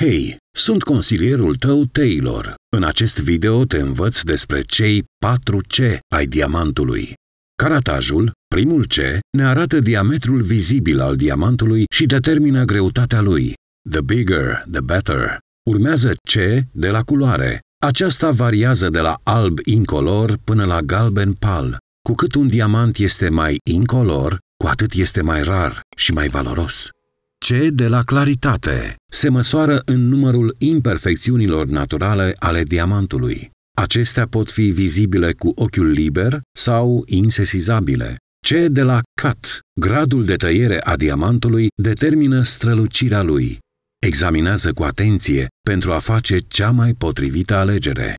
Hei, sunt consilierul tău Taylor. În acest video te învăț despre cei 4 C ai diamantului. Caratajul, primul C, ne arată diametrul vizibil al diamantului și determină greutatea lui. The bigger, the better. Urmează C de la culoare. Aceasta variază de la alb incolor până la galben pal. Cu cât un diamant este mai incolor, cu atât este mai rar și mai valoros ce de la claritate se măsoară în numărul imperfecțiunilor naturale ale diamantului. Acestea pot fi vizibile cu ochiul liber sau insesizabile. C de la cat, gradul de tăiere a diamantului determină strălucirea lui. Examinează cu atenție pentru a face cea mai potrivită alegere.